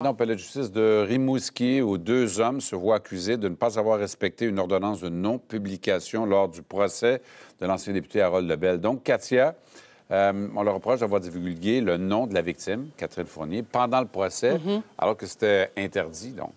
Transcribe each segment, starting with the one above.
Dans le palais de justice de Rimouski, où deux hommes se voient accusés de ne pas avoir respecté une ordonnance de non-publication lors du procès de l'ancien député Harold Lebel. Donc, Katia, euh, on leur reproche d'avoir divulgué le nom de la victime, Catherine Fournier, pendant le procès, mm-hmm. alors que c'était interdit, donc.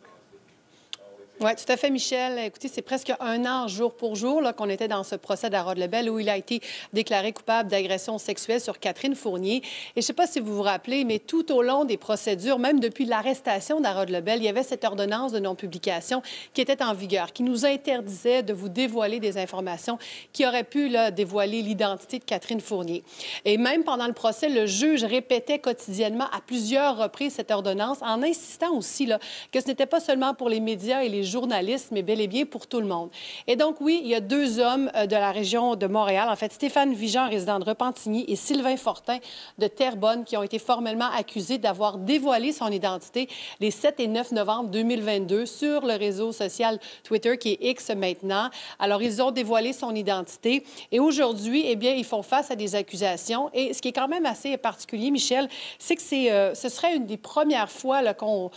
Oui, tout à fait, Michel. Écoutez, c'est presque un an jour pour jour qu'on était dans ce procès d'Harold Lebel où il a été déclaré coupable d'agression sexuelle sur Catherine Fournier. Et je ne sais pas si vous vous rappelez, mais tout au long des procédures, même depuis l'arrestation d'Harold Lebel, il y avait cette ordonnance de non-publication qui était en vigueur, qui nous interdisait de vous dévoiler des informations qui auraient pu dévoiler l'identité de Catherine Fournier. Et même pendant le procès, le juge répétait quotidiennement à plusieurs reprises cette ordonnance en insistant aussi là, que ce n'était pas seulement pour les médias et les journaliste, mais bel et bien pour tout le monde. Et donc, oui, il y a deux hommes euh, de la région de Montréal, en fait, Stéphane Vigeant, résident de Repentigny, et Sylvain Fortin de Terrebonne, qui ont été formellement accusés d'avoir dévoilé son identité les 7 et 9 novembre 2022 sur le réseau social Twitter, qui est X maintenant. Alors, ils ont dévoilé son identité. Et aujourd'hui, eh bien, ils font face à des accusations. Et ce qui est quand même assez particulier, Michel, c'est que c'est, euh, ce serait une des premières fois qu'on,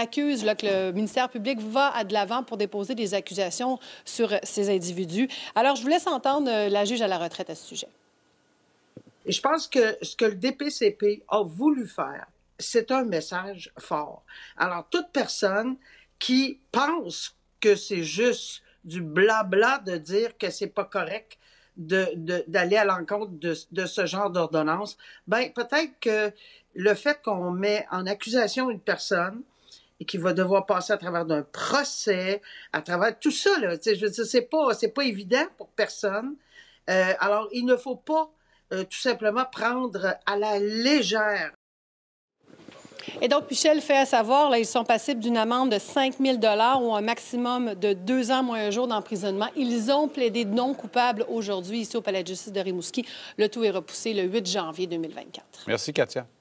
accuse que le ministère public va de l'avant pour déposer des accusations sur ces individus. Alors, je vous laisse entendre euh, la juge à la retraite à ce sujet. Je pense que ce que le DPCP a voulu faire, c'est un message fort. Alors, toute personne qui pense que c'est juste du blabla de dire que c'est pas correct d'aller de, à l'encontre de, de, ce genre d'ordonnance, ben peut-être que le fait qu'on met en accusation une personne, et qui va devoir passer à travers d'un procès, à travers tout ça. Là, je veux dire, c'est pas, c'est pas évident pour personne. Euh, alors, il ne faut pas euh, tout simplement prendre à la légère et donc, Michel fait à savoir, là, ils sont passibles d'une amende de 5 000 ou un maximum de deux ans moins un jour d'emprisonnement. Ils ont plaidé non coupable aujourd'hui ici au Palais de justice de Rimouski. Le tout est repoussé le 8 janvier 2024. Merci, Katia.